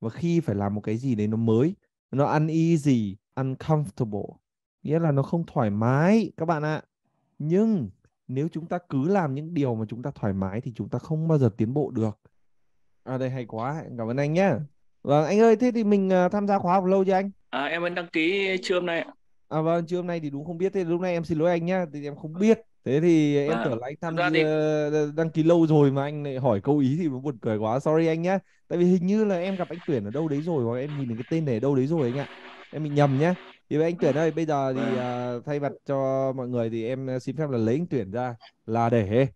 và khi phải làm một cái gì đấy nó mới nó ăn uneasy uncomfortable nghĩa là nó không thoải mái các bạn ạ nhưng nếu chúng ta cứ làm những điều mà chúng ta thoải mái thì chúng ta không bao giờ tiến bộ được à đây hay quá cảm ơn anh nhé vâng anh ơi thế thì mình à, tham gia khóa học lâu chưa anh à, em vẫn đăng ký trưa hôm nay ạ à vâng trưa hôm nay thì đúng không biết thế lúc này em xin lỗi anh nhá thì em không biết Thế thì em vâng. tưởng là anh tham gia thì... Ờ, đăng ký lâu rồi mà anh lại hỏi câu ý thì nó buồn cười quá. Sorry anh nhé Tại vì hình như là em gặp anh Tuyển ở đâu đấy rồi hoặc em nhìn được cái tên này ở đâu đấy rồi anh ạ. Em bị nhầm nhá. Thì anh Tuyển ơi, bây giờ thì uh, thay mặt cho mọi người thì em à, xin phép là lấy anh Tuyển ra là để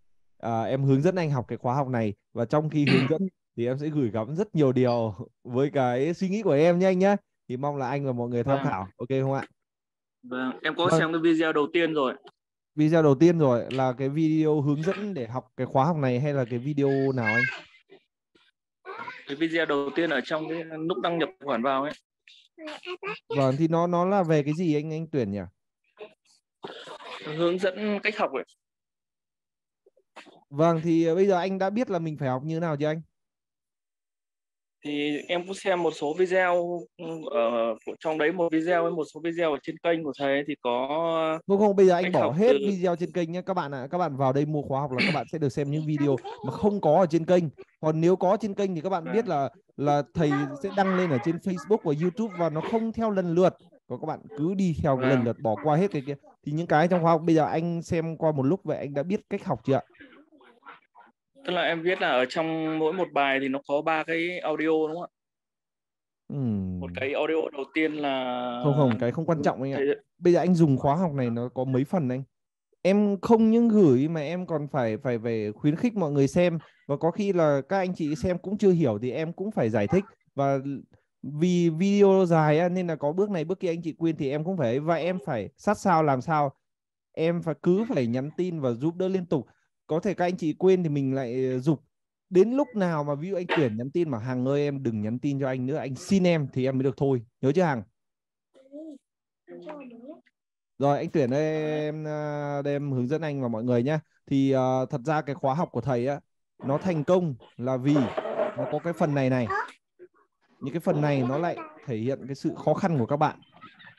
uh, em hướng dẫn anh học cái khóa học này và trong khi hướng dẫn thì em sẽ gửi gắm rất nhiều điều với cái suy nghĩ của em nhé anh nhé. Thì mong là anh và mọi người tham vâng. khảo. Ok không ạ? Vâng, em có xem cái video đầu tiên rồi video đầu tiên rồi là cái video hướng dẫn để học cái khóa học này hay là cái video nào anh cái video đầu tiên ở trong cái lúc đăng nhập khoản vào ấy vâng thì nó nó là về cái gì anh anh tuyển nhỉ hướng dẫn cách học ấy vâng thì bây giờ anh đã biết là mình phải học như thế nào chưa anh thì em cũng xem một số video ở ừ, ờ, trong đấy một video với một số video ở trên kênh của thầy thì có không không bây giờ anh, bỏ hết từ... video trên kênh nhé các bạn ạ à, các bạn vào đây mua khóa học là các bạn sẽ được xem những video mà không có ở trên kênh còn nếu có trên kênh thì các bạn biết là là thầy sẽ đăng lên ở trên Facebook và YouTube và nó không theo lần lượt còn các bạn cứ đi theo lần vâng. lượt bỏ qua hết cái kia thì những cái trong khóa học bây giờ anh xem qua một lúc vậy anh đã biết cách học chưa ạ tức là em viết là ở trong mỗi một bài thì nó có ba cái audio đúng không ạ uhm. một cái audio đầu tiên là không không cái không quan trọng anh ạ bây giờ anh dùng khóa học này nó có mấy phần anh em không những gửi mà em còn phải phải về khuyến khích mọi người xem và có khi là các anh chị xem cũng chưa hiểu thì em cũng phải giải thích và vì video dài nên là có bước này bước kia anh chị quên thì em cũng phải và em phải sát sao làm sao em phải cứ phải nhắn tin và giúp đỡ liên tục có thể các anh chị quên thì mình lại dục ờ, đến lúc nào mà ví dụ anh tuyển nhắn tin mà hàng ơi em đừng nhắn tin cho anh nữa anh xin em thì em mới được thôi nhớ chưa hàng rồi anh tuyển ơi em ờ, đây em hướng dẫn anh và mọi người nhé thì uh, thật ra cái khóa học của thầy á nó thành công là vì nó có cái phần này này những cái phần này nó lại thể hiện cái sự khó khăn của các bạn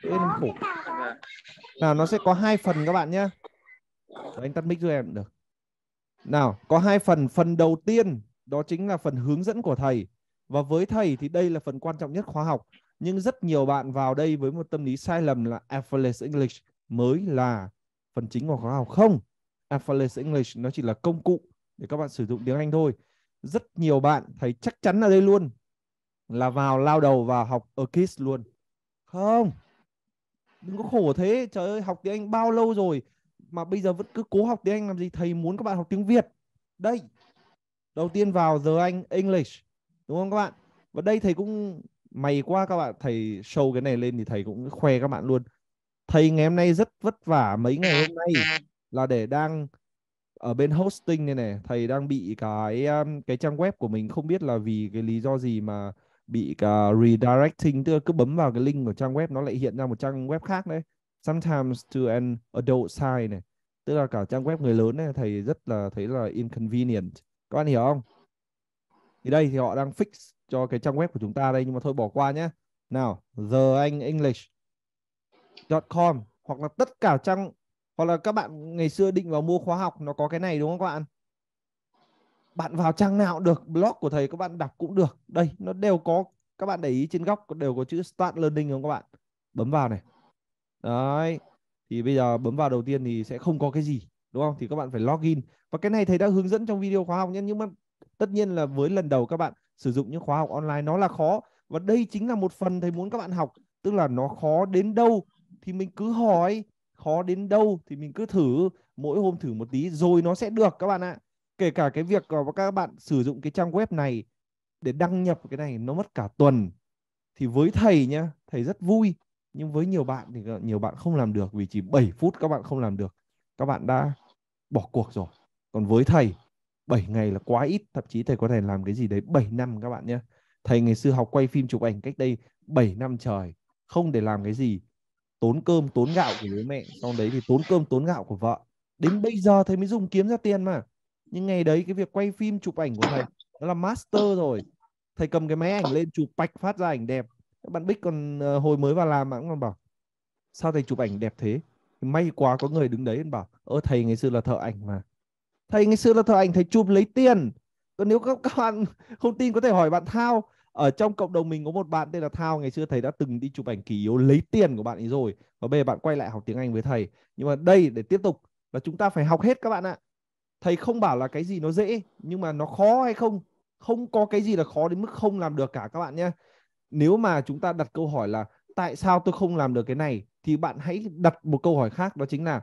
nên khổ vâng nào nó sẽ có hai phần các bạn nhé anh tắt mic cho em được nào, có hai phần. Phần đầu tiên đó chính là phần hướng dẫn của thầy. Và với thầy thì đây là phần quan trọng nhất khóa học. Nhưng rất nhiều bạn vào đây với một tâm lý sai lầm là effortless English mới là phần chính của khóa học. Không, effortless English nó chỉ là công cụ để các bạn sử dụng tiếng Anh thôi. Rất nhiều bạn thầy chắc chắn là đây luôn là vào lao đầu vào học ở Kiss luôn. Không, đừng có khổ thế. Trời ơi, học tiếng Anh bao lâu rồi? mà bây giờ vẫn cứ cố học tiếng Anh làm gì thầy muốn các bạn học tiếng Việt đây đầu tiên vào giờ Anh English đúng không các bạn và đây thầy cũng mày quá các bạn thầy show cái này lên thì thầy cũng khoe các bạn luôn thầy ngày hôm nay rất vất vả mấy ngày hôm nay là để đang ở bên hosting này này thầy đang bị cái um, cái trang web của mình không biết là vì cái lý do gì mà bị cả redirecting tức là cứ bấm vào cái link của trang web nó lại hiện ra một trang web khác đấy sometimes to an adult site này tức là cả trang web người lớn này thầy rất là thấy là inconvenient các bạn hiểu không thì đây thì họ đang fix cho cái trang web của chúng ta đây nhưng mà thôi bỏ qua nhé nào the anh english com hoặc là tất cả trang hoặc là các bạn ngày xưa định vào mua khóa học nó có cái này đúng không các bạn bạn vào trang nào cũng được blog của thầy các bạn đọc cũng được đây nó đều có các bạn để ý trên góc đều có chữ start learning không các bạn bấm vào này đấy thì bây giờ bấm vào đầu tiên thì sẽ không có cái gì đúng không thì các bạn phải login và cái này thầy đã hướng dẫn trong video khóa học nhé nhưng mà tất nhiên là với lần đầu các bạn sử dụng những khóa học online nó là khó và đây chính là một phần thầy muốn các bạn học tức là nó khó đến đâu thì mình cứ hỏi khó đến đâu thì mình cứ thử mỗi hôm thử một tí rồi nó sẽ được các bạn ạ kể cả cái việc của các bạn sử dụng cái trang web này để đăng nhập cái này nó mất cả tuần thì với thầy nhá thầy rất vui nhưng với nhiều bạn thì ờ, nhiều bạn không làm được vì chỉ 7 phút các bạn không làm được các bạn đã bỏ cuộc rồi còn với thầy 7 ngày là quá ít thậm chí thầy có thể làm cái gì đấy 7 năm các bạn nhé thầy ngày xưa học quay phim chụp ảnh cách đây 7 năm trời không để làm cái gì tốn cơm tốn gạo của bố mẹ sau đấy thì tốn cơm tốn gạo của vợ đến bây giờ thầy mới dùng kiếm ra tiền mà nhưng ngày đấy cái việc quay phim chụp ảnh của thầy nó là master rồi thầy cầm cái máy ảnh lên chụp bạch phát ra ảnh đẹp bạn bích còn ờ, hồi mới vào làm mà cũng còn bảo sao thầy chụp ảnh đẹp thế may quá có người đứng đấy bảo ơ thầy ngày xưa là thợ ảnh mà thầy ngày xưa là thợ ảnh thầy chụp lấy tiền còn nếu các, các bạn không tin có thể hỏi bạn thao ở trong cộng đồng mình có một bạn tên là thao ngày xưa thầy đã từng đi chụp ảnh kỳ yếu lấy tiền của bạn ấy rồi và bây giờ bạn quay lại học tiếng anh với thầy nhưng mà đây để tiếp tục là chúng ta phải học hết các bạn ạ thầy không bảo là cái gì nó dễ nhưng mà nó khó hay không không có cái gì là khó đến mức không làm được cả các bạn nhé nếu mà chúng ta đặt câu hỏi là tại sao tôi không làm được cái này thì bạn hãy đặt một câu hỏi khác đó chính là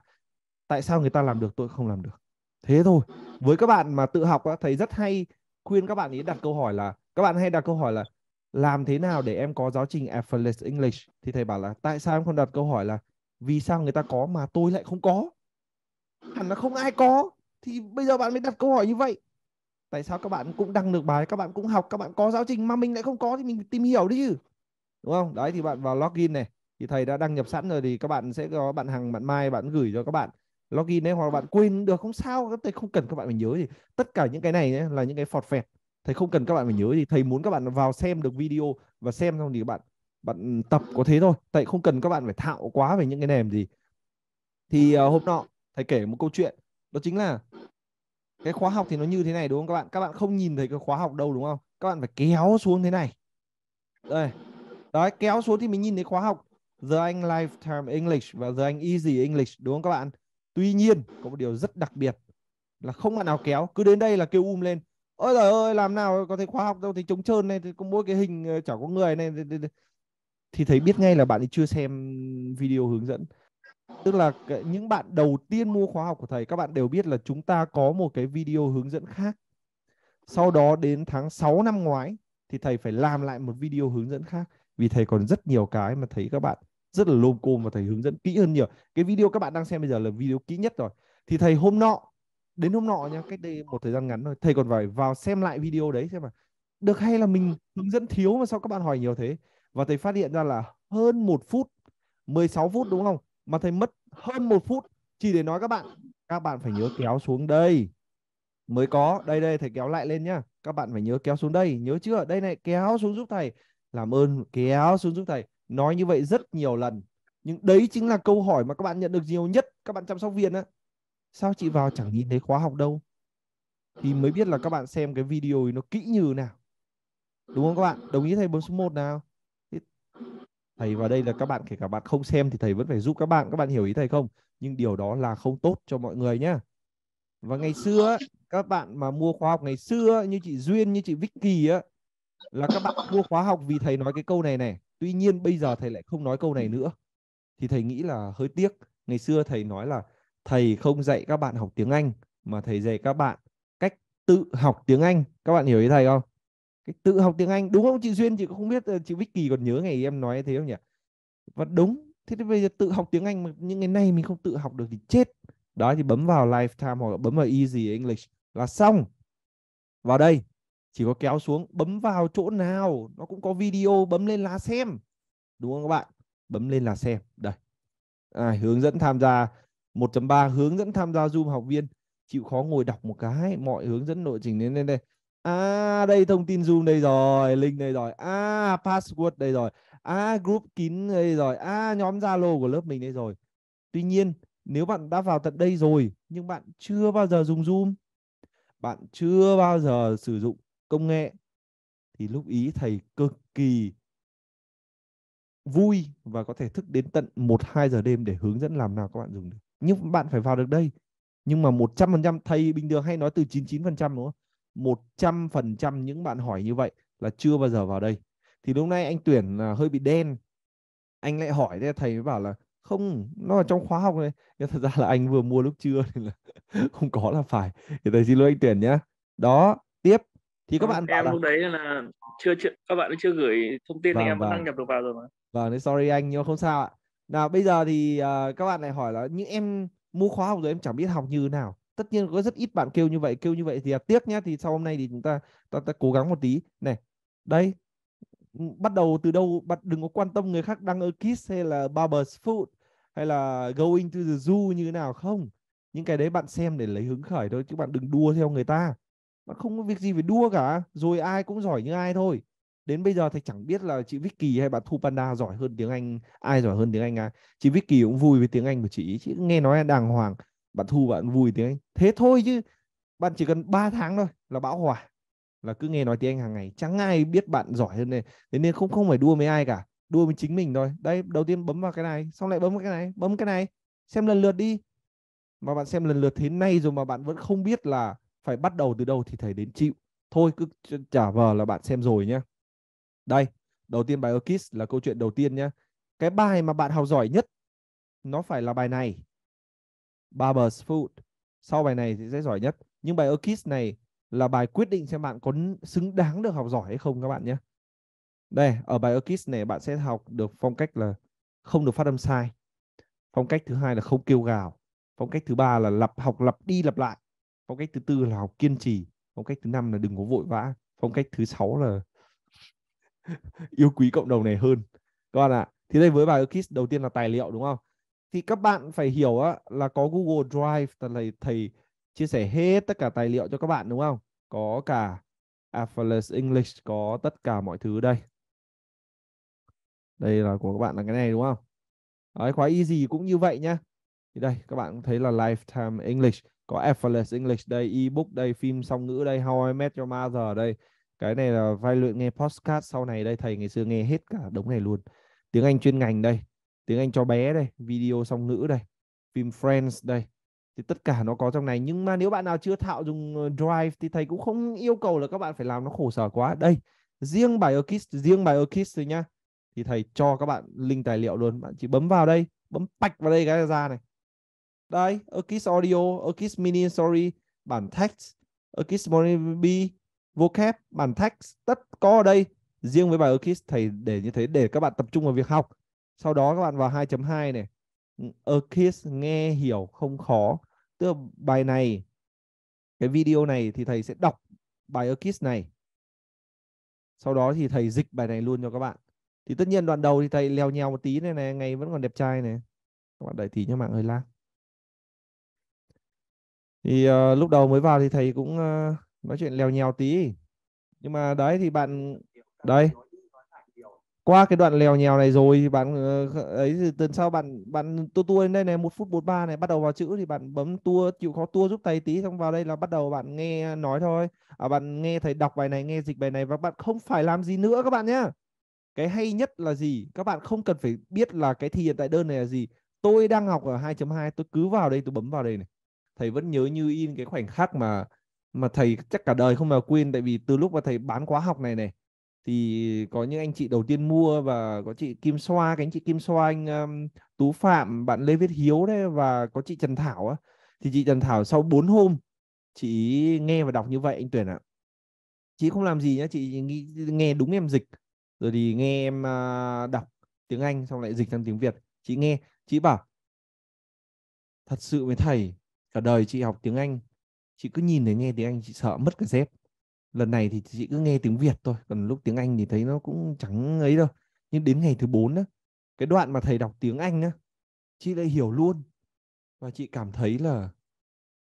tại sao người ta làm được tôi không làm được thế thôi với các bạn mà tự học thầy rất hay khuyên các bạn ý đặt câu hỏi là các bạn hay đặt câu hỏi là làm thế nào để em có giáo trình effortless English thì thầy bảo là tại sao em không đặt câu hỏi là vì sao người ta có mà tôi lại không có hẳn là không ai có thì bây giờ bạn mới đặt câu hỏi như vậy tại sao các bạn cũng đăng được bài các bạn cũng học các bạn có giáo trình mà mình lại không có thì mình tìm hiểu đi chứ đúng không đấy thì bạn vào login này thì thầy đã đăng nhập sẵn rồi thì các bạn sẽ có bạn hàng bạn mai bạn gửi cho các bạn login đấy hoặc bạn quên được không sao thầy không cần các bạn phải nhớ gì tất cả những cái này ấy, là những cái phọt phẹt thầy không cần các bạn phải nhớ gì thầy muốn các bạn vào xem được video và xem xong thì các bạn bạn tập có thế thôi thầy không cần các bạn phải thạo quá về những cái nền gì thì uh, hôm nọ thầy kể một câu chuyện đó chính là cái khóa học thì nó như thế này đúng không các bạn các bạn không nhìn thấy cái khóa học đâu đúng không các bạn phải kéo xuống thế này đây đấy kéo xuống thì mình nhìn thấy khóa học The Anh Lifetime English và The Anh Easy English đúng không các bạn tuy nhiên có một điều rất đặc biệt là không bạn nào kéo cứ đến đây là kêu um lên ôi trời ơi làm nào có thấy khóa học đâu thấy trống trơn này thì có mỗi cái hình chả có người này thì thấy biết ngay là bạn ấy chưa xem video hướng dẫn tức là những bạn đầu tiên mua khóa học của thầy các bạn đều biết là chúng ta có một cái video hướng dẫn khác sau đó đến tháng 6 năm ngoái thì thầy phải làm lại một video hướng dẫn khác vì thầy còn rất nhiều cái mà thấy các bạn rất là lôm côm và thầy hướng dẫn kỹ hơn nhiều cái video các bạn đang xem bây giờ là video kỹ nhất rồi thì thầy hôm nọ đến hôm nọ nha cách đây một thời gian ngắn rồi thầy còn phải vào xem lại video đấy xem mà được hay là mình hướng dẫn thiếu mà sao các bạn hỏi nhiều thế và thầy phát hiện ra là hơn một phút 16 phút đúng không mà thầy mất hơn một phút chỉ để nói các bạn các bạn phải nhớ kéo xuống đây mới có đây đây thầy kéo lại lên nhá các bạn phải nhớ kéo xuống đây nhớ chưa đây này kéo xuống giúp thầy làm ơn kéo xuống giúp thầy nói như vậy rất nhiều lần nhưng đấy chính là câu hỏi mà các bạn nhận được nhiều nhất các bạn chăm sóc viên á sao chị vào chẳng nhìn thấy khóa học đâu thì mới biết là các bạn xem cái video nó kỹ như nào đúng không các bạn đồng ý thầy bấm số 1 nào thầy và đây là các bạn kể cả bạn không xem thì thầy vẫn phải giúp các bạn các bạn hiểu ý thầy không nhưng điều đó là không tốt cho mọi người nhé và ngày xưa các bạn mà mua khóa học ngày xưa như chị duyên như chị vicky á là các bạn mua khóa học vì thầy nói cái câu này này tuy nhiên bây giờ thầy lại không nói câu này nữa thì thầy nghĩ là hơi tiếc ngày xưa thầy nói là thầy không dạy các bạn học tiếng anh mà thầy dạy các bạn cách tự học tiếng anh các bạn hiểu ý thầy không cái tự học tiếng Anh đúng không chị Duyên chị cũng không biết ờ, chị Vicky còn nhớ ngày em nói thế không nhỉ và đúng thế thì bây giờ tự học tiếng Anh mà những ngày nay mình không tự học được thì chết đó thì bấm vào lifetime hoặc là bấm vào easy English là xong vào đây chỉ có kéo xuống bấm vào chỗ nào nó cũng có video bấm lên là xem đúng không các bạn bấm lên là xem đây à, hướng dẫn tham gia 1.3 hướng dẫn tham gia Zoom học viên chịu khó ngồi đọc một cái mọi hướng dẫn nội trình đến đây đây À đây thông tin Zoom đây rồi, link đây rồi. À password đây rồi. À group kín đây rồi. À nhóm Zalo của lớp mình đây rồi. Tuy nhiên, nếu bạn đã vào tận đây rồi nhưng bạn chưa bao giờ dùng Zoom, bạn chưa bao giờ sử dụng công nghệ thì lúc ý thầy cực kỳ vui và có thể thức đến tận 1 2 giờ đêm để hướng dẫn làm nào các bạn dùng được. Nhưng bạn phải vào được đây. Nhưng mà 100% thầy bình thường hay nói từ 99% đúng không? 100% những bạn hỏi như vậy là chưa bao giờ vào đây. Thì lúc nay anh tuyển à, hơi bị đen. Anh lại hỏi thế thầy mới bảo là không, nó là trong khóa học này. Nhưng thật ra là anh vừa mua lúc trưa nên là không có là phải. Thì thầy xin lỗi anh tuyển nhé. Đó, tiếp. Thì các vâng, bạn em lúc là... đấy là chưa, chưa các bạn chưa gửi thông tin vâng, thì em vâng. đăng nhập được vào rồi mà. Vâng, sorry anh nhưng không sao ạ. Nào bây giờ thì uh, các bạn lại hỏi là những em mua khóa học rồi em chẳng biết học như thế nào tất nhiên có rất ít bạn kêu như vậy kêu như vậy thì là tiếc nhé thì sau hôm nay thì chúng ta ta, ta cố gắng một tí này đây ừ, bắt đầu từ đâu bắt đừng có quan tâm người khác đang ở kiss hay là barber's food hay là going to the zoo như thế nào không những cái đấy bạn xem để lấy hứng khởi thôi chứ bạn đừng đua theo người ta bạn không có việc gì phải đua cả rồi ai cũng giỏi như ai thôi đến bây giờ thì chẳng biết là chị Vicky hay bạn Thu Panda giỏi hơn tiếng Anh ai giỏi hơn tiếng Anh à chị Vicky cũng vui với tiếng Anh của chị chị nghe nói đàng hoàng bạn thu bạn vui tiếng anh thế thôi chứ bạn chỉ cần 3 tháng thôi là bão hòa là cứ nghe nói tiếng anh hàng ngày chẳng ai biết bạn giỏi hơn này thế nên không không phải đua với ai cả đua với chính mình thôi đây đầu tiên bấm vào cái này xong lại bấm vào cái này bấm cái này xem lần lượt đi mà bạn xem lần lượt thế này rồi mà bạn vẫn không biết là phải bắt đầu từ đâu thì thầy đến chịu thôi cứ trả vờ là bạn xem rồi nhé đây đầu tiên bài Kiss là câu chuyện đầu tiên nhé cái bài mà bạn học giỏi nhất nó phải là bài này Barber's Food. Sau bài này thì sẽ giỏi nhất. Nhưng bài Erkis này là bài quyết định xem bạn có xứng đáng được học giỏi hay không các bạn nhé. Đây, ở bài Erkis này bạn sẽ học được phong cách là không được phát âm sai. Phong cách thứ hai là không kêu gào. Phong cách thứ ba là lặp học lặp đi lặp lại. Phong cách thứ tư là học kiên trì. Phong cách thứ năm là đừng có vội vã. Phong cách thứ sáu là yêu quý cộng đồng này hơn. Các bạn ạ, à, thì đây với bài Erkis đầu tiên là tài liệu đúng không? thì các bạn phải hiểu á, là có Google Drive là thầy, thầy chia sẻ hết tất cả tài liệu cho các bạn đúng không? Có cả Atlas à, English, có tất cả mọi thứ đây. Đây là của các bạn là cái này đúng không? Đấy, khóa easy cũng như vậy nhá. Thì đây các bạn thấy là Lifetime English, có Atlas English đây, ebook đây, phim song ngữ đây, How I Met Your Mother đây. Cái này là vai luyện nghe podcast sau này đây thầy ngày xưa nghe hết cả đống này luôn. Tiếng Anh chuyên ngành đây, tiếng Anh cho bé đây, video song ngữ đây, phim Friends đây. Thì tất cả nó có trong này. Nhưng mà nếu bạn nào chưa thạo dùng ờ, Drive thì thầy cũng không yêu cầu là các bạn phải làm nó khổ sở quá. Đây, riêng bài Orchid, riêng bài Orchid thôi nhá. Thì thầy cho các bạn link tài liệu luôn. Bạn chỉ bấm vào đây, bấm bạch vào đây cái ra này. Đây, Orchid Audio, Orchid Mini Story, bản text, Orchid Morning B, vocab, bản text, tất có ở đây. Riêng với bài Orchid thầy để như thế để các bạn tập trung vào việc học sau đó các bạn vào 2.2 này a kiss nghe hiểu không khó tức là bài này cái video này thì thầy sẽ đọc bài a kiss này sau đó thì thầy dịch bài này luôn cho các bạn thì tất nhiên đoạn đầu thì thầy leo nhèo một tí này này ngày vẫn còn đẹp trai này các bạn đợi tí nhé mạng hơi la, thì uh, lúc đầu mới vào thì thầy cũng uh, nói chuyện leo nhèo tí nhưng mà đấy thì bạn đây qua cái đoạn lèo nhèo này rồi bạn ờ, ấy tuần sau bạn bạn tua tua lên đây này một phút bốn ba này bắt đầu vào chữ thì bạn bấm tua chịu khó tua giúp tay tí xong vào đây là bắt đầu bạn nghe nói thôi à, bạn nghe thầy đọc bài này nghe dịch bài này và bạn không phải làm gì nữa các bạn nhé cái hay nhất là gì các bạn không cần phải biết là cái thi hiện tại đơn này là gì tôi đang học ở 2.2 tôi cứ vào đây tôi bấm vào đây này thầy vẫn nhớ như in cái khoảnh khắc mà mà thầy chắc cả đời không bao quên tại vì từ lúc mà thầy bán khóa học này này thì có những anh chị đầu tiên mua và có chị Kim Xoa, cái anh chị Kim Xoa anh um, Tú Phạm, bạn Lê Viết Hiếu đấy và có chị Trần Thảo á. Thì chị Trần Thảo sau 4 hôm chị nghe và đọc như vậy anh Tuyển ạ. Chị không làm gì nhá, chị nghe đúng em dịch rồi thì nghe em uh, đọc tiếng Anh xong lại dịch sang tiếng Việt. Chị nghe, chị bảo thật sự với thầy cả đời chị học tiếng Anh chị cứ nhìn thấy nghe tiếng Anh chị sợ mất cả dép lần này thì chị cứ nghe tiếng Việt thôi còn lúc tiếng Anh thì thấy nó cũng chẳng ấy đâu nhưng đến ngày thứ bốn á cái đoạn mà thầy đọc tiếng Anh á chị lại hiểu luôn và chị cảm thấy là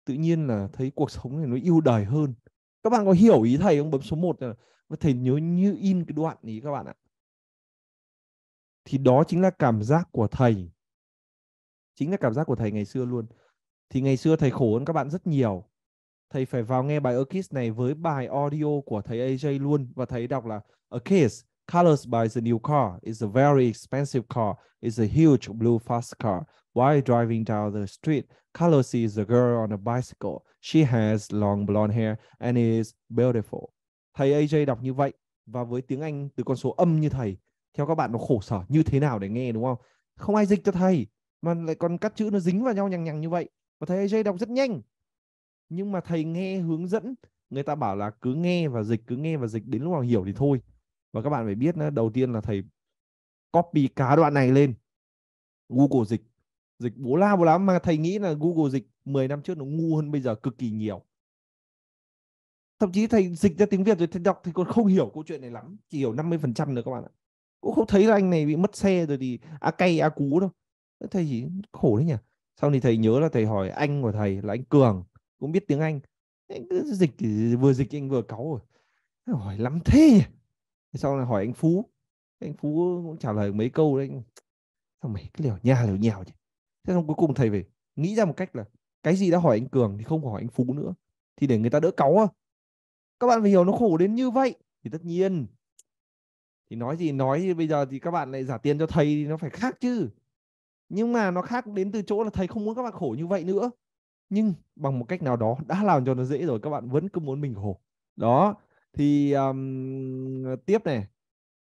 tự nhiên là thấy cuộc sống này nó yêu đời hơn các bạn có hiểu ý thầy không bấm số 1 là thầy nhớ như in cái đoạn ý các bạn ạ thì đó chính là cảm giác của thầy chính là cảm giác của thầy ngày xưa luôn thì ngày xưa thầy khổ hơn các bạn rất nhiều thầy phải vào nghe bài A này với bài audio của thầy AJ luôn và thầy đọc là A Kiss Colors by the new car is a very expensive car. It's a huge blue fast car. While driving down the street, colors sees a girl on a bicycle. She has long blonde hair and is beautiful. Thầy AJ đọc như vậy và với tiếng Anh từ con số âm như thầy. Theo các bạn nó khổ sở như thế nào để nghe đúng không? Không ai dịch cho thầy mà lại còn cắt chữ nó dính vào nhau nhằng nhằng như vậy. Và thầy AJ đọc rất nhanh nhưng mà thầy nghe hướng dẫn người ta bảo là cứ nghe và dịch cứ nghe và dịch đến lúc nào hiểu thì thôi và các bạn phải biết là đầu tiên là thầy copy cá đoạn này lên Google dịch dịch bố la bố lắm mà thầy nghĩ là Google dịch 10 năm trước nó ngu hơn bây giờ cực kỳ nhiều thậm chí thầy dịch ra tiếng Việt rồi thầy đọc thì còn không hiểu câu chuyện này lắm chỉ hiểu 50% nữa các bạn ạ cũng không thấy là anh này bị mất xe rồi thì a à cay a à cú đâu thầy chỉ khổ đấy nhỉ sau thì thầy nhớ là thầy hỏi anh của thầy là anh Cường cũng biết tiếng Anh cứ dịch vừa dịch anh vừa cáu rồi hỏi lắm thế nhỉ? sau này hỏi anh Phú anh Phú cũng trả lời mấy câu đấy sao mày cứ liều nhà liều nhào chứ thế xong cuối cùng thầy về nghĩ ra một cách là cái gì đã hỏi anh Cường thì không hỏi anh Phú nữa thì để người ta đỡ cáu à các bạn phải hiểu nó khổ đến như vậy thì tất nhiên thì nói gì nói thì bây giờ thì các bạn lại giả tiền cho thầy thì nó phải khác chứ nhưng mà nó khác đến từ chỗ là thầy không muốn các bạn khổ như vậy nữa nhưng bằng một cách nào đó đã làm cho nó dễ rồi các bạn vẫn cứ muốn mình khổ đó thì um, tiếp này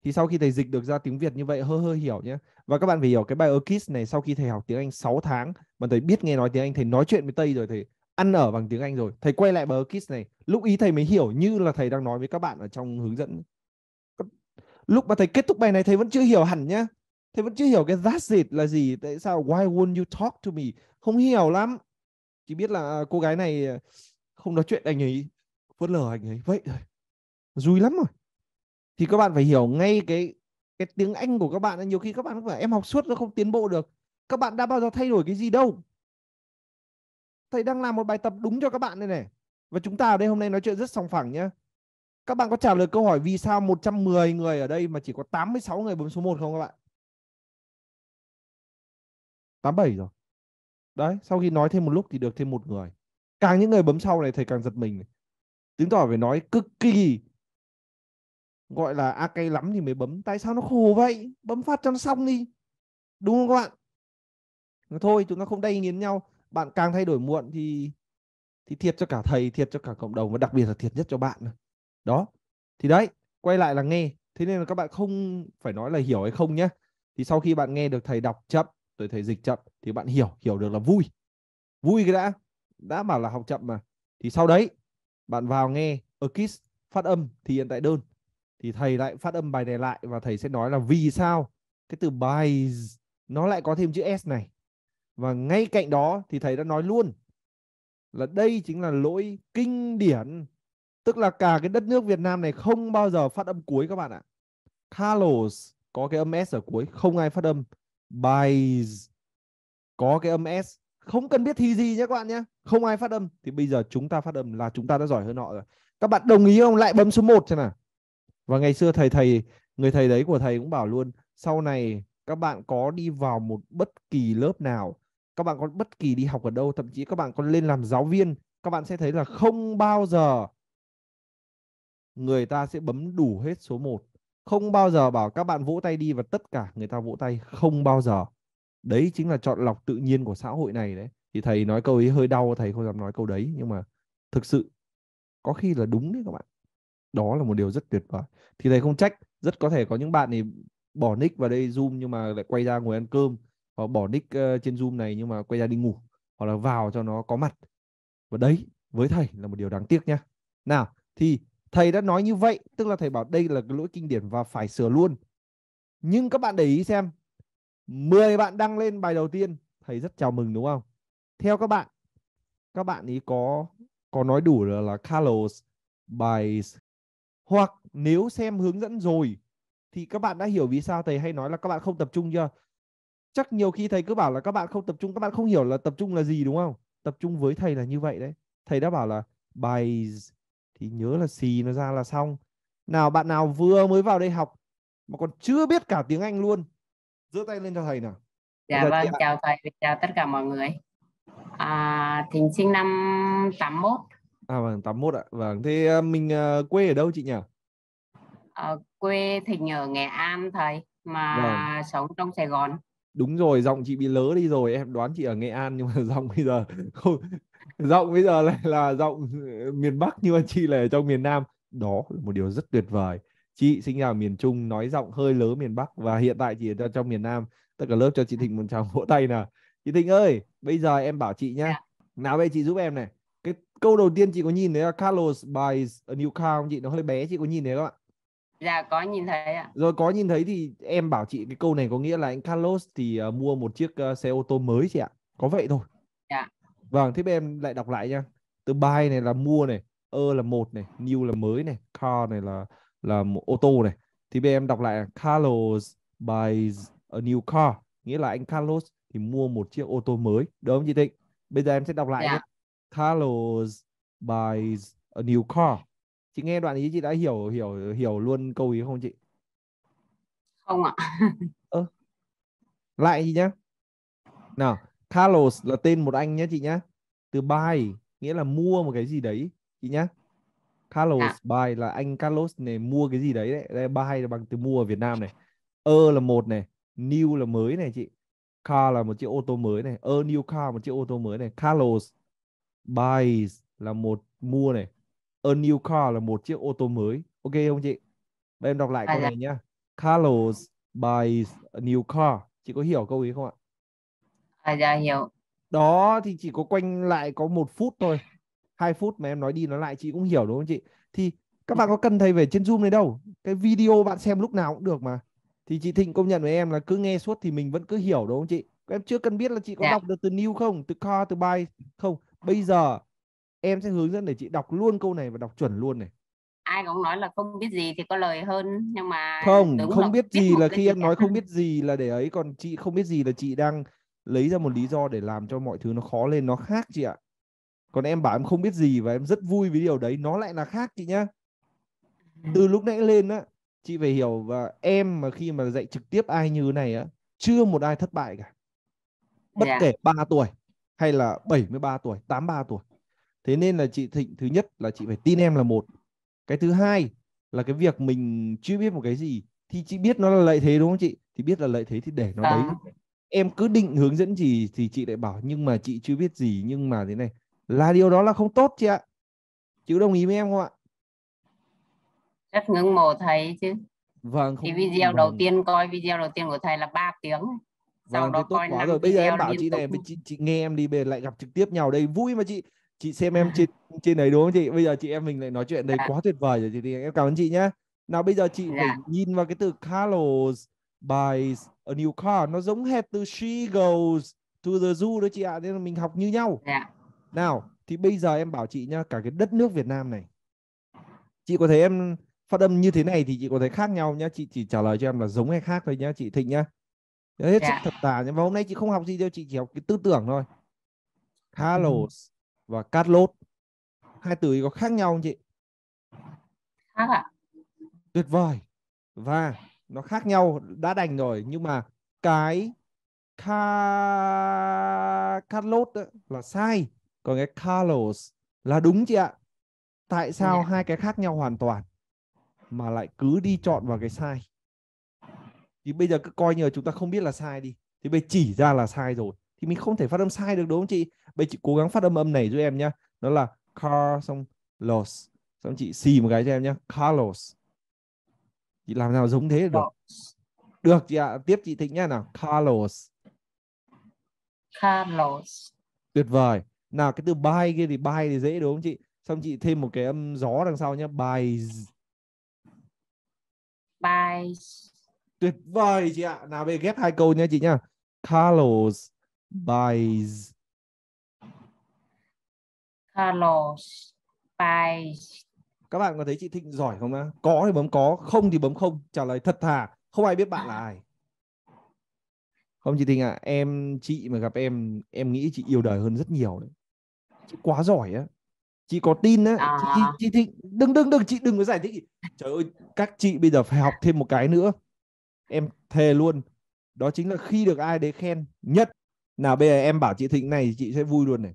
thì sau khi thầy dịch được ra tiếng Việt như vậy hơi hơi hiểu nhé và các bạn phải hiểu cái bài Kids này sau khi thầy học tiếng Anh 6 tháng mà thầy biết nghe nói tiếng Anh thầy nói chuyện với Tây rồi thầy ăn ở bằng tiếng Anh rồi thầy quay lại bài Kids này lúc ý thầy mới hiểu như là thầy đang nói với các bạn ở trong hướng dẫn lúc mà thầy kết thúc bài này thầy vẫn chưa hiểu hẳn nhá thầy vẫn chưa hiểu cái that's it là gì tại sao why won't you talk to me không hiểu lắm chỉ biết là à, cô gái này à, không nói chuyện anh ấy phớt lờ anh ấy vậy rồi vui lắm rồi thì các bạn phải hiểu ngay cái cái tiếng anh của các bạn ấy. nhiều khi các bạn phải em học suốt nó không tiến bộ được các bạn đã bao giờ thay đổi cái gì đâu thầy đang làm một bài tập đúng cho các bạn đây này và chúng ta ở đây hôm nay nói chuyện rất sòng phẳng nhé các bạn có trả lời câu hỏi vì sao 110 người ở đây mà chỉ có 86 người bấm số 1 không các bạn 87 rồi đấy sau khi nói thêm một lúc thì được thêm một người càng những người bấm sau này thầy càng giật mình này. chứng tỏ phải nói cực kỳ gọi là a cay lắm thì mới bấm tại sao nó khổ vậy bấm phát cho nó xong đi đúng không các bạn thôi chúng ta không đay nghiến nhau bạn càng thay đổi muộn thì thì thiệt cho cả thầy thiệt cho cả cộng đồng và đặc biệt là thiệt nhất cho bạn đó thì đấy quay lại là nghe thế nên là các bạn không phải nói là hiểu hay không nhé thì sau khi bạn nghe được thầy đọc chậm tôi thấy dịch chậm thì bạn hiểu hiểu được là vui vui cái đã đã bảo là học chậm mà thì sau đấy bạn vào nghe Erkis phát âm thì hiện tại đơn thì thầy lại phát âm bài này lại và thầy sẽ nói là vì sao cái từ bài nó lại có thêm chữ s này và ngay cạnh đó thì thầy đã nói luôn là đây chính là lỗi kinh điển tức là cả cái đất nước Việt Nam này không bao giờ phát âm cuối các bạn ạ Carlos có cái âm s ở cuối không ai phát âm bài có cái âm s không cần biết thi gì nhé các bạn nhé không ai phát âm thì bây giờ chúng ta phát âm là chúng ta đã giỏi hơn họ rồi các bạn đồng ý không lại bấm số 1 xem nào và ngày xưa thầy thầy người thầy đấy của thầy cũng bảo luôn sau này các bạn có đi vào một bất kỳ lớp nào các bạn có bất kỳ đi học ở đâu thậm chí các bạn có lên làm giáo viên các bạn sẽ thấy là không bao giờ người ta sẽ bấm đủ hết số 1 không bao giờ bảo các bạn vỗ tay đi và tất cả người ta vỗ tay không bao giờ đấy chính là chọn lọc tự nhiên của xã hội này đấy thì thầy nói câu ấy hơi đau thầy không dám nói câu đấy nhưng mà thực sự có khi là đúng đấy các bạn đó là một điều rất tuyệt vời thì thầy không trách rất có thể có những bạn thì bỏ nick vào đây zoom nhưng mà lại quay ra ngồi ăn cơm hoặc bỏ nick ờ, trên zoom này nhưng mà quay ra đi ngủ hoặc là vào cho nó có mặt và đấy với thầy là một điều đáng tiếc nhá nào thì thầy đã nói như vậy tức là thầy bảo đây là cái lỗi kinh điển và phải sửa luôn nhưng các bạn để ý xem 10 bạn đăng lên bài đầu tiên thầy rất chào mừng đúng không theo các bạn các bạn ý có có nói đủ là, là Carlos bài hoặc nếu xem hướng dẫn rồi thì các bạn đã hiểu vì sao thầy hay nói là các bạn không tập trung chưa chắc nhiều khi thầy cứ bảo là các bạn không tập trung các bạn không hiểu là tập trung là gì đúng không tập trung với thầy là như vậy đấy thầy đã bảo là bài thì nhớ là xì nó ra là xong nào bạn nào vừa mới vào đây học mà còn chưa biết cả tiếng Anh luôn giơ tay lên cho thầy nào dạ vâng chào thầy chào tất cả mọi người à, thính sinh năm 81 à vâng 81 ạ vâng thế ờ, mình ờ, quê ở đâu chị nhỉ à, quê thịnh ở Nghệ An thầy mà vâng. sống trong Sài Gòn đúng rồi giọng chị bị lớ đi rồi em đoán chị ở Nghệ An nhưng mà giọng bây giờ không giọng bây giờ lại là giọng ừ, miền Bắc nhưng mà chị là ở trong miền Nam đó là một điều rất tuyệt vời chị sinh ra ở miền Trung nói giọng hơi lớn miền Bắc và hiện tại chị ở trong, miền Nam tất cả lớp cho chị ừ. Thịnh một tràng vỗ tay nè chị Thịnh ơi bây giờ em bảo chị nhá dạ. nào vậy chị giúp em này cái câu đầu tiên chị có nhìn thấy là Carlos buys a new car không chị nó hơi bé chị có nhìn thấy không ạ Dạ có nhìn thấy ạ. Rồi có nhìn thấy thì em bảo chị cái câu này có nghĩa là anh Carlos thì uh, mua một chiếc uh, xe ô tô mới chị ạ. Có vậy thôi. Vâng, thế bên em lại đọc lại nha. Từ buy này là mua này, ơ là một này, new là mới này, car này là là một ô tô này. Thì bên em đọc lại Carlos buys a new car, nghĩa là anh Carlos thì mua một chiếc ô tô mới. Đúng không chị Thịnh? Bây giờ em sẽ đọc lại yeah. Dạ. nhé. Carlos buys a new car. Chị nghe đoạn ý chị đã hiểu hiểu hiểu luôn câu ý không chị? Không ạ. ờ, lại gì nhá. Nào, Carlos là tên một anh nhé chị nhé từ buy nghĩa là mua một cái gì đấy chị nhé Carlos à. buy là anh Carlos này mua cái gì đấy đấy đây buy là bằng từ mua ở Việt Nam này ơ e là một này new là mới này chị e, car là một chiếc ô tô mới này ơ new car một chiếc ô tô mới này Carlos buys là một mua này a e, new car là một chiếc ô tô mới ok không chị em đọc lại à câu dạ. này nhá Carlos buys a new car chị có hiểu câu ý không ạ à, dạ hiểu đó thì chỉ có quanh lại có một phút thôi hai phút mà em nói đi nói lại chị cũng hiểu đúng không chị thì các bạn có cần thầy về trên zoom này đâu cái video bạn xem lúc nào cũng được mà thì chị thịnh công nhận với em là cứ nghe suốt thì mình vẫn cứ hiểu đúng không chị em chưa cần biết là chị có dạ. đọc được từ new không từ car từ by không bây giờ em sẽ hướng dẫn để chị đọc luôn câu này và đọc chuẩn luôn này ai cũng nói là không biết gì thì có lời hơn nhưng mà không đúng không biết gì biết là khi em nói không biết gì là để ấy còn chị không biết gì là chị đang lấy ra một lý do để làm cho mọi thứ nó khó lên nó khác chị ạ còn em bảo em không biết gì và em rất vui với điều đấy nó lại là khác chị nhá từ ừ. lúc nãy lên á chị phải hiểu và em mà khi mà dạy trực tiếp ai như này á chưa một ai thất bại cả bất yeah. Dạ. kể 3 tuổi hay là 73 tuổi 83 tuổi thế nên là chị thịnh thứ nhất là chị phải tin em là một cái thứ hai là cái việc mình chưa biết một cái gì thì chị biết nó là lợi thế đúng không chị thì biết là lợi thế thì để nó à. đấy em cứ định hướng dẫn gì thì chị lại bảo nhưng mà chị chưa biết gì nhưng mà thế này là điều đó là không tốt chị ạ chứ đồng ý với em không ạ rất ngưỡng mộ thầy chứ vâng không, thì video vâng. đầu tiên coi video đầu tiên của thầy là 3 tiếng sau vâng, đó tốt coi quá rồi bây giờ em bảo chị này chị, chị nghe em đi về lại gặp trực tiếp nhau đây vui mà chị chị xem em trên trên đấy đúng không chị bây giờ chị em mình lại nói chuyện đây dạ. quá tuyệt vời rồi chị thì em cảm ơn chị nhé nào bây giờ chị dạ. phải nhìn vào cái từ Carlos by a new car nó giống hệt từ she goes to the zoo đó chị ạ à. nên là mình học như nhau yeah. Dạ. nào thì bây giờ em bảo chị nhá cả cái đất nước Việt Nam này chị có thấy em phát âm như thế này thì chị có thấy khác nhau nhá chị chỉ trả lời cho em là giống hay khác thôi nhá chị Thịnh nhá hết yeah. Dạ. sức thật tà nhưng mà hôm nay chị không học gì đâu chị chỉ học cái tư tưởng thôi Carlos ừ. và Carlos hai từ có khác nhau không chị khác ạ à? tuyệt vời và nó khác nhau đã đành rồi nhưng mà cái ca Carlos là sai còn cái Carlos là đúng chị ạ tại sao yeah. hai cái khác nhau hoàn toàn mà lại cứ đi chọn vào cái sai thì bây giờ cứ coi như là chúng ta không biết là sai đi thì bây chỉ ra là sai rồi thì mình không thể phát âm sai được đúng không chị bây chị cố gắng phát âm âm này giúp em nhá nó là car xong los xong chị xì một cái cho em nhá Carlos chị làm nào giống thế được vâng. được chị ạ tiếp chị thịnh nhá nào Carlos Carlos tuyệt vời nào cái từ bay kia thì bay thì dễ đúng không chị xong chị thêm một cái âm gió đằng sau nhá bài bài tuyệt vời chị ạ nào về ghép hai câu nhá chị nhá Carlos buys Carlos buys các bạn có thấy chị Thịnh giỏi không á Có thì bấm có, không thì bấm không. Trả lời thật thà, không ai biết bạn là ai. Không chị Thịnh ạ, à, em chị mà gặp em, em nghĩ chị yêu đời hơn rất nhiều đấy. Chị quá giỏi á. Chị có tin á, à. chị, chị Thịnh đừng đừng đừng chị đừng có giải thích. Trời ơi, các chị bây giờ phải học thêm một cái nữa. Em thề luôn. Đó chính là khi được ai đấy khen nhất. Nào bây giờ em bảo chị Thịnh này chị sẽ vui luôn này.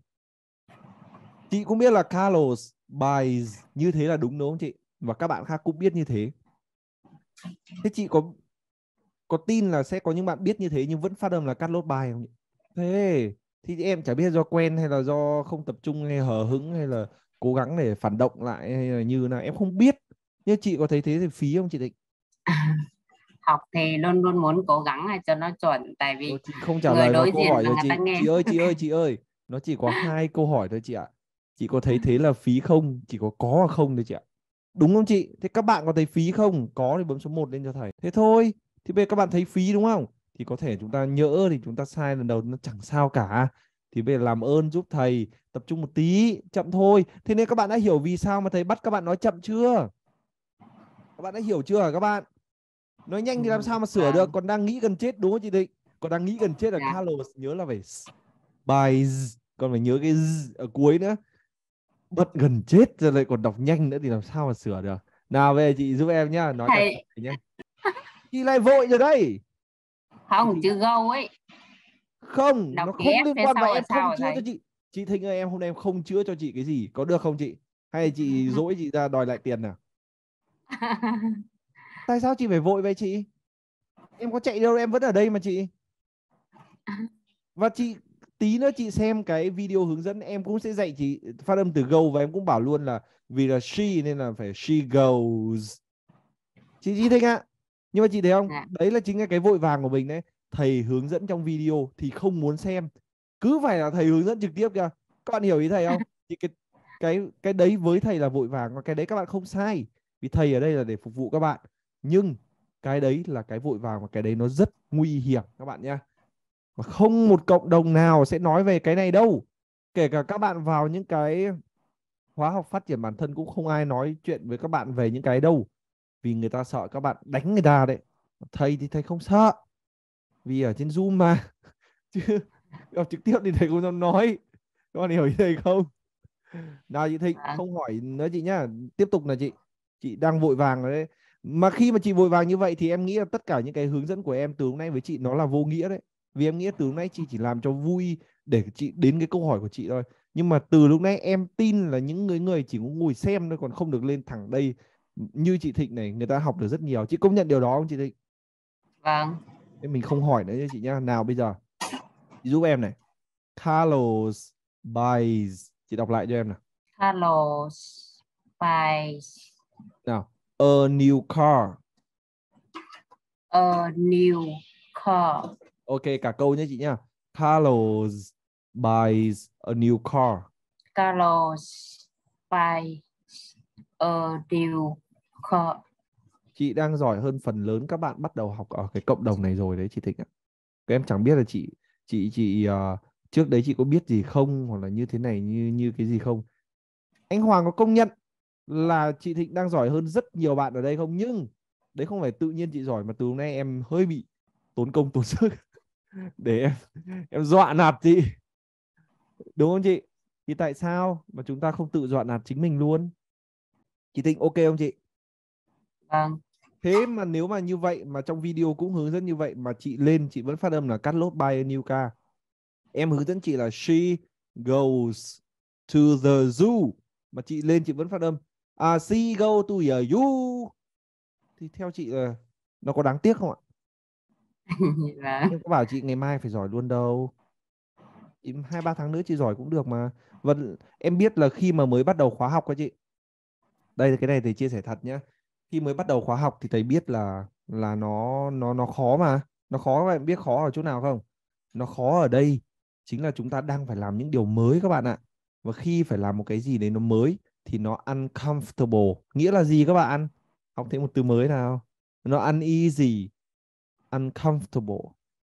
Chị cũng biết là Carlos bài như thế là đúng đúng không chị và các bạn khác cũng biết như thế thế chị có có tin là sẽ có những bạn biết như thế nhưng vẫn phát âm là cắt lốt bài không thế thì em chả biết do quen hay là do không tập trung hay hờ hững hay là cố gắng để phản động lại hay là như nào em không biết nhưng chị có thấy thế thì phí không chị định học thì luôn luôn muốn cố gắng cho nó chuẩn tại vì Ô, chị không trả lời đối câu hỏi rồi chị chị ơi chị ơi chị ơi nó chỉ có hai câu hỏi thôi chị ạ à chị có thấy thế là phí không chỉ có có hoặc không thôi chị ạ đúng không chị thế các bạn có thấy phí không có thì bấm số 1 lên cho thầy thế thôi thì bây giờ các bạn thấy phí đúng không thì có thể chúng ta nhỡ thì chúng ta sai lần đầu nó chẳng sao cả thì bây giờ làm ơn giúp thầy tập trung một tí chậm thôi thế nên các bạn đã hiểu vì sao mà thầy bắt các bạn nói chậm chưa các bạn đã hiểu chưa hả các bạn nói nhanh thì làm sao mà sửa vâng. được còn đang nghĩ gần chết đúng không chị định còn đang nghĩ gần chết là dạ. Carlos nhớ là phải bài còn phải nhớ cái z ở cuối nữa bật gần chết rồi lại còn đọc nhanh nữa thì làm sao mà sửa được nào về chị giúp em nhá nói thầy nhá chị lại vội rồi đây không chữ gâu ấy không đọc nó không liên quan vào em không chữa cho chị chị Thinh ơi em hôm nay em không chữa cho chị cái gì có được không chị hay chị dỗi chị ra đòi lại tiền nào tại sao chị phải vội vậy chị em có chạy đâu em vẫn ở đây mà chị và chị tí nữa chị xem cái video hướng dẫn em cũng sẽ dạy chị phát âm từ go và em cũng bảo luôn là vì là she nên là phải she goes chị chị thích ạ nhưng mà chị thấy không dạ. đấy là chính là cái vội vàng của mình đấy thầy hướng dẫn trong video thì không muốn xem cứ phải là thầy hướng dẫn trực tiếp kìa các bạn hiểu ý thầy không thì cái cái cái đấy với thầy là vội vàng và cái đấy các bạn không sai vì thầy ở đây là để phục vụ các bạn nhưng cái đấy là cái vội vàng và cái đấy nó rất nguy hiểm các bạn nhé và không một cộng đồng nào sẽ nói về cái này đâu kể cả các bạn vào những cái khóa học phát triển bản thân cũng không ai nói chuyện với các bạn về những cái đâu vì người ta sợ các bạn đánh người ta đấy thầy thì thầy không sợ vì ở trên zoom mà chứ gặp trực tiếp thì thầy cũng không nói các bạn hiểu ý thầy không nào chị thầy à. không hỏi nữa chị nhá tiếp tục là chị chị đang vội vàng đấy mà khi mà chị vội vàng như vậy thì em nghĩ là tất cả những cái hướng dẫn của em từ hôm nay với chị nó là vô nghĩa đấy vì em nghĩ từ lúc nãy chị chỉ làm cho vui để chị đến cái câu hỏi của chị thôi nhưng mà từ lúc nãy em tin là những người người chỉ có ngồi xem thôi còn không được lên thẳng đây như chị Thịnh này người ta học được rất nhiều chị công nhận điều đó không chị Thịnh vâng thế mình không hỏi nữa cho chị nhá nào bây giờ chị giúp em này Carlos buys chị đọc lại cho em nào Carlos buys nào a new car a new car ok cả câu nhé chị nhá Carlos buys a new car Carlos buys a new car chị đang giỏi hơn phần lớn các bạn bắt đầu học ở cái cộng đồng này rồi đấy chị Thịnh ạ em chẳng biết là chị chị chị uh, trước đấy chị có biết gì không hoặc là như thế này như như cái gì không anh Hoàng có công nhận là chị Thịnh đang giỏi hơn rất nhiều bạn ở đây không nhưng đấy không phải tự nhiên chị giỏi mà từ hôm nay em hơi bị tốn công tốn sức để em em dọa nạt chị đúng không chị thì tại sao mà chúng ta không tự dọa nạt chính mình luôn chị tinh ok không chị vâng thế mà nếu mà như vậy mà trong video cũng hướng dẫn như vậy mà chị lên chị vẫn phát âm là cắt lốt by new car em hướng dẫn chị là she goes to the zoo mà chị lên chị vẫn phát âm à she go to the zoo thì theo chị là nó có đáng tiếc không ạ dạ. nhưng có bảo chị ngày mai phải giỏi luôn đâu hai ba tháng nữa chị giỏi cũng được mà và em biết là khi mà mới bắt đầu khóa học các chị đây cái này thầy chia sẻ thật nhá khi mới bắt đầu khóa học thì thầy biết là là nó nó nó khó mà nó khó các bạn biết khó ở chỗ nào không nó khó ở đây chính là chúng ta đang phải làm những điều mới các bạn ạ và khi phải làm một cái gì đấy nó mới thì nó uncomfortable nghĩa là gì các bạn học thêm một từ mới nào nó uneasy uncomfortable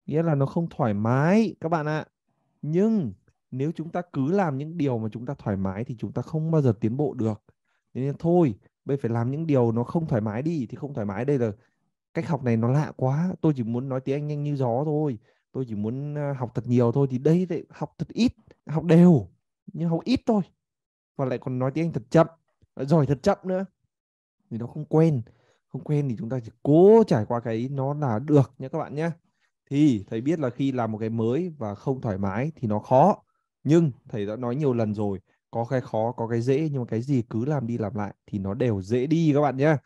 nghĩa là nó không thoải mái các bạn ạ nhưng nếu chúng ta cứ làm những điều mà chúng ta thoải mái thì chúng ta không bao giờ tiến bộ được nên thôi bây phải làm những điều nó không thoải mái đi thì không thoải mái đây là cách học này nó lạ quá tôi chỉ muốn nói tiếng anh nhanh như gió thôi tôi chỉ muốn ờ, học thật nhiều thôi thì đây lại học thật ít học đều nhưng học ít thôi và lại còn nói tiếng anh thật chậm giỏi thật chậm nữa thì nó không quen không quen thì chúng ta chỉ cố trải qua cái nó là được nhé các bạn nhé thì thầy biết là khi làm một cái mới và không thoải mái thì nó khó nhưng thầy đã nói nhiều lần rồi có cái khó có cái dễ nhưng mà cái gì cứ làm đi làm lại thì nó đều dễ đi các bạn nhé